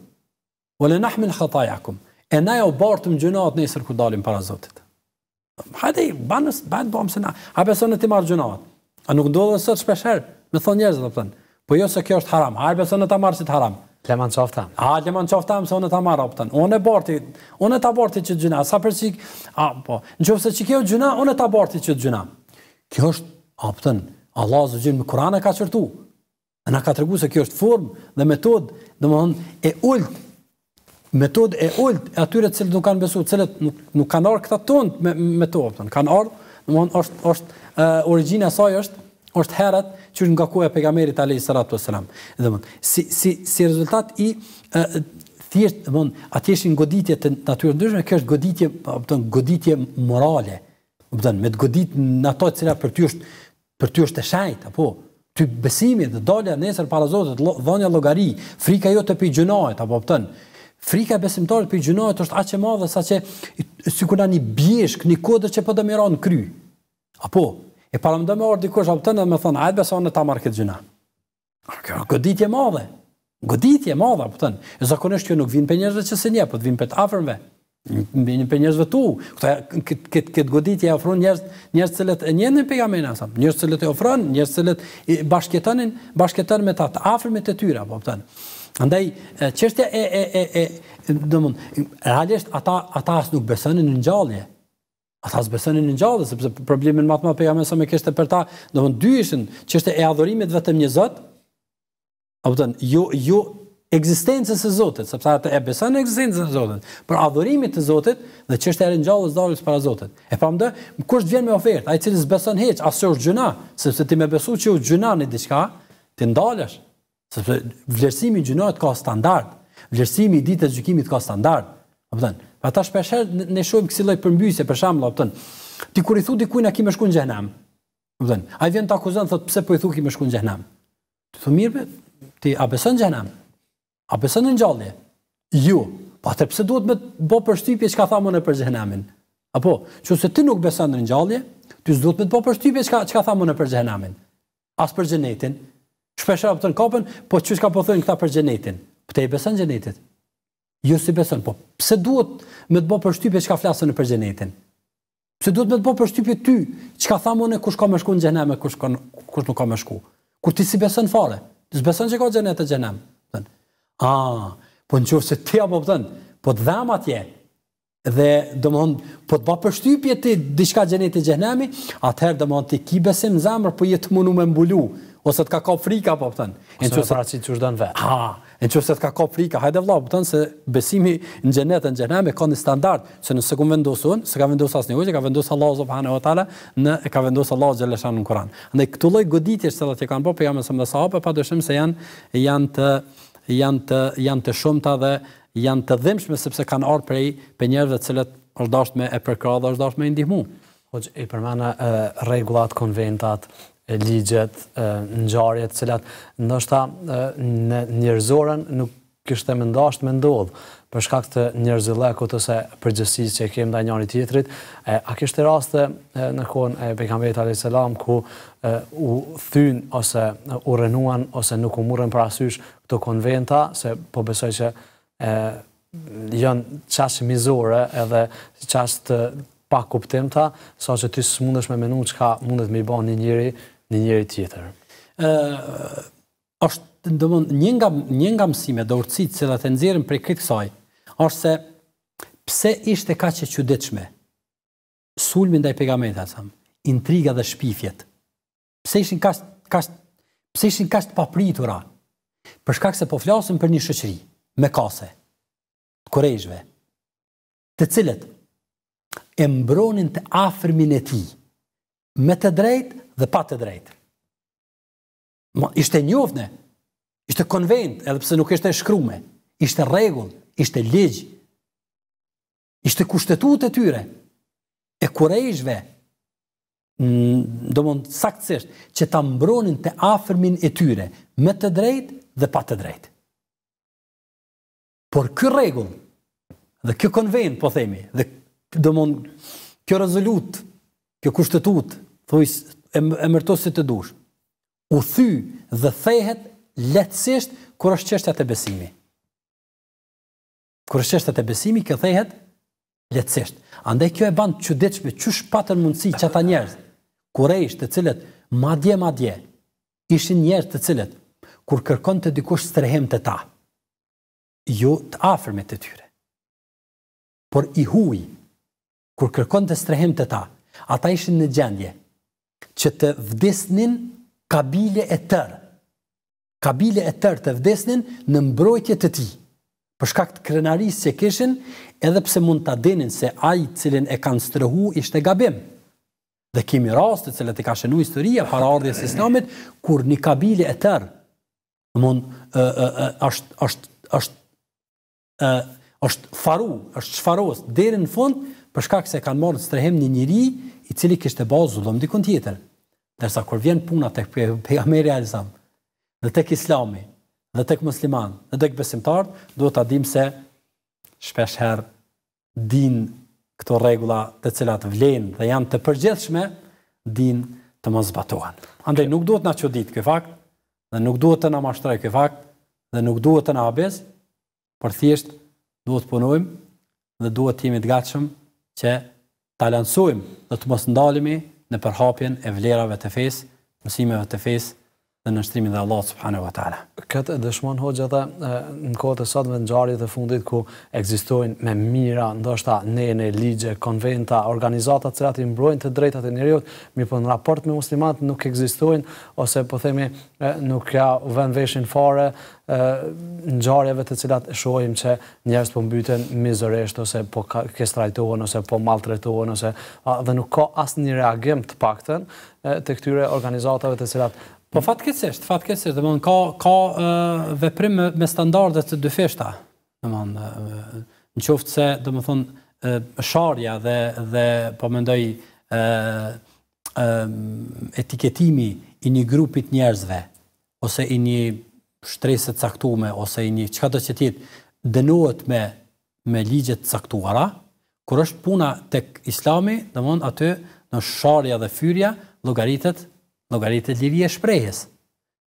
"Wa nahmil khatayakum. e na jo bartëm gjunat nesër kur dalim para Zotit. Hadi, banos, bad bom sana. A beson ti marr gjunat? A nuk ndodhen sot shpesh herë, me thon njerëz do thon. Po jo se kjo është haram. A beson ata marrsi të haram? Leman çofta. A leman çofta më thon ata marr optën. Unë e barti, unë e ta barti çë gjuna, sa për sik. A po. Nëse çike u gjuna, unë e ta barti çë gjuna. Kjo është optën. Allahu zgjim Kur'anin ka çertu. A na ka treguar se kjo është formë dhe metodë, domthonë e ult metod e ult e atyre cilët nuk kanë besuar, cilët nuk nuk kanë ardhur këta tonë me me to, thonë, kanë ardhur, domthonë është është uh, origjina e saj është është herrat që nga ku e pejgamberi ta lej sallallahu alajhi wasallam. Domthonë si si si rezultat i uh, thjesht domthonë atje ishin goditje të natyrës ndryshme, kjo është goditje, domthonë po, po, goditje morale. Domthonë po, me goditje në ato që për ty është për ty është e shajt apo ty besimi dhe dalja nesër para Zotit, dhënia llogari, frika jote për gjunohet apo pton. Frika besimtarit për gjunohet është aq e madhe sa që sikur tani bjeshk, një kodër që po do miron kry. Apo e para më dëmor di kush apo më thon, ai beson në ta market gjuna. Kjo goditje e madhe. Goditje e madhe apo pton. Zakonisht jo nuk vin për njerëz që s'e njeh, po të vin për afërmve. Mbi një për njerëzve tu. Këtë kët, kët, godit i ofron njerëz, njerëz cilët e njënë në pegamena, sam. njerëz cilët e ofron, njerëz cilët bashketanin, bashketan me ta të afrë me të tyra, po pëtanë. Andaj, qështja e, e, e, e, mund, realisht, ata, ata asë nuk besënë në gjallje. Ata asë besënë në gjallje, sepse problemin matë ma pegamena, sa me kështë e për ta, dhe mund, dy ishën, qështja e adhorimit vetëm një zëtë, Apo jo, jo, egzistencës së Zotit, sepse ata e besojnë në egzistencën e Zotit, për adhurimin të Zotit dhe çështja e ringjallës dalës para Zotit. E pamë dë, kush vjen me ofertë, ai cili s'beson hiç, as është gjuna, sepse ti më besu që u gjunan në diçka, ti ndalesh. Sepse vlerësimi i gjunat ka standard, vlerësimi i ditës gjykimit ka standard. Po thën, ata shpesh ne shohim kësi lloj përmbyjse për shemb, po ti kur i thu di kujna kimë shkuën në xhenam. Po thën, ai vjen të akuzon thot pse po i thu kimë shkuën në xhenam. Ti thon mirë, ti a beson në xhenam? A besën në ngjallje? Ju. Jo. Po atë pse duhet me bë përshtypje çka tha më në për xhenamin? Apo, nëse ti nuk beson në ngjallje, ti s'duhet me të bë përshtypje çka çka tha më në për xhenamin. As për xhenetin. Shpesh apo të kopën, po çu ska po thonë këta për xhenetin. Po te i beson xhenetin? Ju jo si beson, po pse duhet me të bë përshtypje çka flasën në për xhenetin? Pse duhet me të bë përshtypje ti çka tha më në kush ka më shku në xhenam e kush ka kush nuk ka më shku? Kur ti si beson fare? Ti s'beson se ka xhenet e xhenam. A, po në qofë se ti apo pëtën, po të dhamë atje, dhe do më thonë, po të ba përshtypje ti diçka gjenit i gjenemi, atëherë do më thonë, ti ki besim në zamër, po jetë mundu me mbulu, ose të ka ka frika, po pëtën. Ose në qofë se pra që të qështë dënë vetë. në qofë se të ka ka frika, hajde vla, po pëtën se besimi në gjenet e në gjenemi ka një standard, se nëse ku vendosu unë, se ka vendosu asë një uqë, ka vendosu Allah zëbëhane o tala, në e ka vendosu Allah zëleshan në Kur'an. Ndë këtu loj goditje që të kanë po, për jam e sëmë dhe sahabe, pa dëshim se janë, janë të, janë të janë të shumta dhe janë të dhëmshme sepse kanë ardhur prej për njerëzve të cilët është dashur me e përkrah dhe është dashur me ndihmu. Po e përmana rregullat konventat ligjet, ngjarjet, të cilat ndoshta në njerëzorën nuk kishte mendasht me ndodh për shkak të njerëzillakut ose përgjësisë që kemi ndaj njëri tjetrit, e, a kishte raste e, në kohën e pejgamberit alayhis salam ku e, u thyn ose u rënuan ose nuk u morën para këto konventa se po besoj se janë çast mizore edhe çast pa kuptimta, saqë ti s'mundesh me menuar çka mundet me i bën një njeri një njeri tjetër. ë është ndëmën, një nga, një nga mësime dhe urëcit që dhe të nëzirën për këtë kësaj, është se pse ishte ka që që dëqme, sulmin dhe i pegamenta, sam, intriga dhe shpifjet, pse ishin ka, ka, pse ishin ka të papritura, përshkak se po flasëm për një shëqëri, me kase, të korejshve, të cilët e mbronin të afrmin e ti, me të drejt dhe pa të drejt. Ma, ishte njofne, njofne, Ishte konvent, edhe pse nuk ishte e shkruar, ishte rregull, ishte ligj. Ishte kushtetut e tyre e kurajshve do mund saktësisht që ta mbronin të afërmin e tyre me të drejtë dhe pa të drejtë. Por kjo rregull dhe kjo konvent, po themi, dhe do mund kjo rezolut, kjo kushtetut, thojë e mërtosit të dush, u thy dhe thehet letësisht kur është çështja e besimit. Kur është çështja e besimit, kjo thehet lehtësisht. Andaj kjo e bën çuditshme çush patën mundsi që ata njerëz, ishtë të cilët madje madje ishin njerëz të cilët kur kërkon të dikush strehem të ta, ju të afrë me të tyre. Por i huj, kur kërkon të strehem të ta, ata ishin në gjendje, që të vdisnin kabile e tërë, kabile e tërë të vdesnin në mbrojtje të tij. Për shkak të krenarisë që kishin, edhe pse mund ta dinin se ai i cili e kanë strehu ishte gabim. Dhe kemi të që i ka shënuar historia para ardhjes së Islamit kur një kabile e tërë mund është është është ë është faru, është shfaros dherën në fund për shkak se kanë marrë strehim një njerëz i cili kishte bazë zullëm diku tjetër. Dersa kur vjen puna tek pejgamberi Alsam, dhe tek Islami, dhe tek musliman, dhe tek besimtar, duhet ta dim se shpesh herë din këto rregulla të cilat vlen dhe janë të përgjithshme, din të mos zbatohen. Andaj nuk duhet na çudit ky fakt, dhe nuk duhet të na mashtroj ky fakt, dhe nuk duhet të na abes, por thjesht duhet të punojmë dhe duhet të jemi të gatshëm që ta lansojmë dhe të mos ndalemi në përhapjen e vlerave të fesë, mësimeve të fesë dhe në shtrimin dhe Allah subhanahu wa ta'ala. Këtë dëshmon hoqë edhe në kote sot me në gjarit dhe fundit ku egzistojnë me mira, ndoshta nene, ligje, konventa, organizatat cilat ratë i mbrojnë të drejtat e njëriot, mi për po në raport me muslimat nuk egzistojnë, ose po themi nuk ka vend veshin fare, në gjarjeve të cilat e shojim që njerës po mbyten mizoresht ose po kestrajtohen ose po maltretohen ose dhe nuk ka asë një reagim të pakten të këtyre organizatave të cilat Po fatkesisht, fatkesisht, domthon ka ka veprim me, me standarde të dyfishta. Domthon në qoftë se domthon sharja dhe dhe po mendoj ë etiketimi i një grupi njerëzve ose i një shtresë të caktuar ose i një çka do të thotë dënohet me me ligje të caktuara kur është puna tek Islami, domthon aty në sharja dhe fyrja llogaritet logaritë e lirisë shprehjes.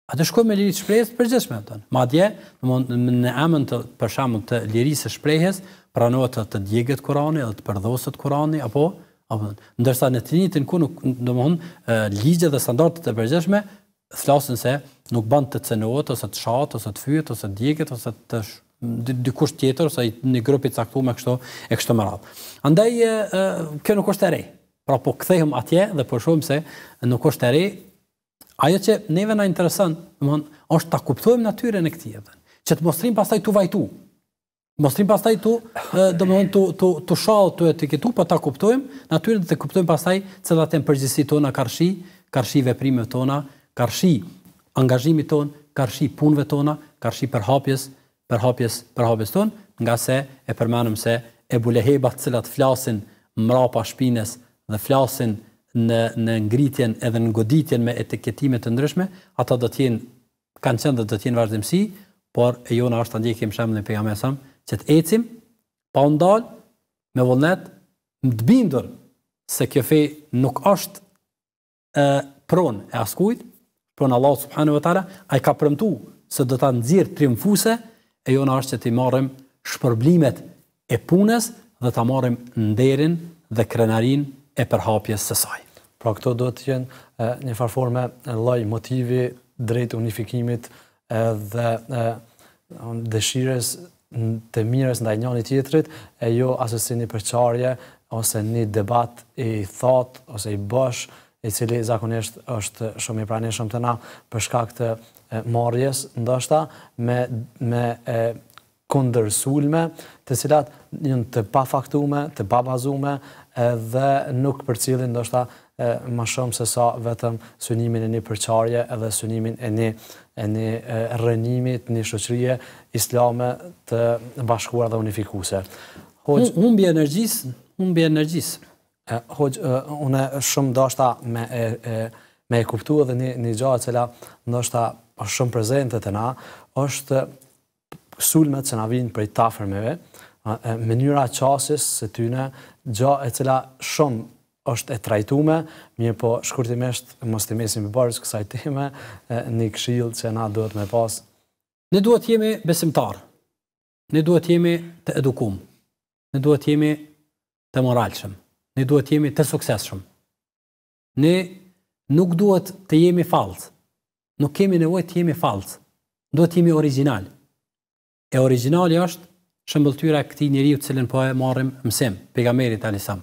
A të shkojmë me lirisë së shprehjes për gjithë shmejmë tonë. Ma dje, në në amën të përshamë të lirisë së shprehjes, pranohet të të djegët Korani, të përdhosët kurani, apo apo ndërsa në të njëjtën kohë nuk domthon ligjja dhe standardet e përgjithshme thlasin se nuk bën të cenohet ose të shat ose të fyet ose të djegët ose të sh... dikush tjetër ose një grup i caktuar me kështu e kështu me radhë. Andaj kjo nuk është e re. Pra po kthehem atje dhe po shohim se nuk është e re Ajo që neve na intereson, domthon, është ta kuptojmë natyrën e këtij edhe. Që të mostrim pastaj tu vajtu. Mostrim pastaj tu, domthon, tu tu tu shoh tu etiketu, pa po ta kuptojmë natyrën dhe të kuptojmë pastaj cilat janë përgjithësi tona karshi, karshi veprimet tona, karshi angazhimit ton, karshi punëve tona, karshi përhapjes, përhapjes, hapjes ton, nga se e përmanëm se e bulehebat cilat flasin mrapa shpines dhe flasin në në ngritjen edhe në goditjen me etiketime të ndryshme, ata do të jenë kanë qenë dhe do të jenë vazhdimsi, por e jona është të ndjekim shëmbën e pejgamberit që të ecim pa u ndal me vullnet të bindur se kjo fe nuk është e, pron e askujt, pron Allah Allah subhanahu wa taala ai ka premtu se do ta nxjerr triumfuse, e jona është që të marrim shpërblimet e punës dhe ta marrim nderin dhe krenarin e përhapjes së saj. Pra këto do të jenë një farforme në loj motivi drejt unifikimit dhe dëshires të mirës ndaj njëri një tjetrit, e jo asësi një përqarje ose një debat i thot ose i bësh, i cili zakonisht është shumë i prani të na përshka këtë marjes, ndoshta me kondër sulme, të cilat njën të pa faktume, të pa bazume, dhe nuk përcilin ndoshta më shumë se sa vetëm synimin e një përqarje edhe synimin e një, e një rënimit një shoqërije islame të bashkuar dhe unifikuse. unë bje energjis, unë bje energjis. Hoq, unë shumë ndoshta me, e, me e kuptu edhe një, gjatë cila ndoshta shumë prezente të na, është sulmet që na vinë prej tafërmeve, mënyra qasis se tyne, gjo e cila shumë është e trajtume, mje po shkurtimisht, mos të mesim i barës kësaj time, një këshilë që na duhet me pas. Ne duhet jemi besimtarë, ne duhet jemi të edukumë, ne duhet jemi të moralëshëm, ne duhet jemi të sukseshëm. Ne nuk duhet të jemi falët, nuk kemi nevoj të jemi falët, duhet jemi original. E originalë është shëmbëlltyra këti njëri u cilën po e marim mësem, pegamerit Alisam.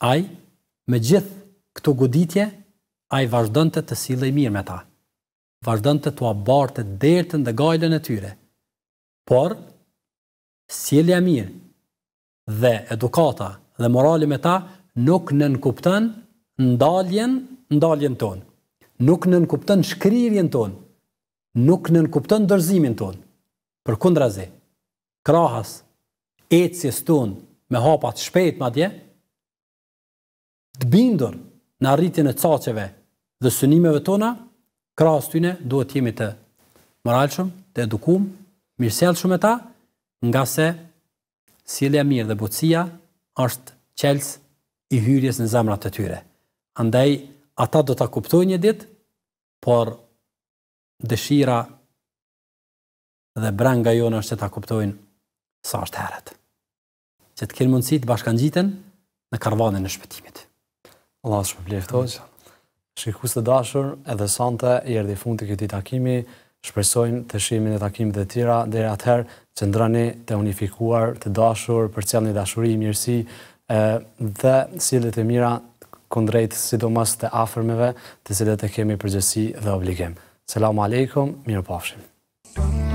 Aj, me gjithë këto goditje, aj vazhdojnë të të silej mirë me ta. Vazhdojnë të të abartë të dertën dhe gajlën e tyre. Por, sile mirë dhe edukata dhe morali me ta nuk në nënkuptën ndaljen, ndaljen tonë. Nuk në nënkuptën shkrirjen tonë. Nuk në nënkuptën dërzimin tonë. Për kundra zi, krahas, ecjes tonë me hapat shpejt madje, të bindur në arritjen e caceve dhe sënimeve tona, krahas tyne duhet jemi të moralshëm, të edukum, mirëselshëm e ta, nga se sile mirë dhe bucia është qels i hyrjes në zamrat të tyre. Andaj, ata do të kuptoj një dit, por dëshira dhe branga jonë është që ta kuptojnë sa është herët. Që të kërë mundësi të bashkan gjitën në karvanën e shpëtimit. Allah është përblirë të ojë. Shikus të dashur edhe sante, i erdi fund të këti takimi, shpresojmë të shimin e takim dhe tira, dhe atëherë që ndrani të unifikuar, të dashur, për cilë një dashuri, mirësi, e, dhe silit të mira kundrejt sidomas të afermeve të cilët e kemi përgjësi dhe obligim. Selamu alaikum, mirë pafshim.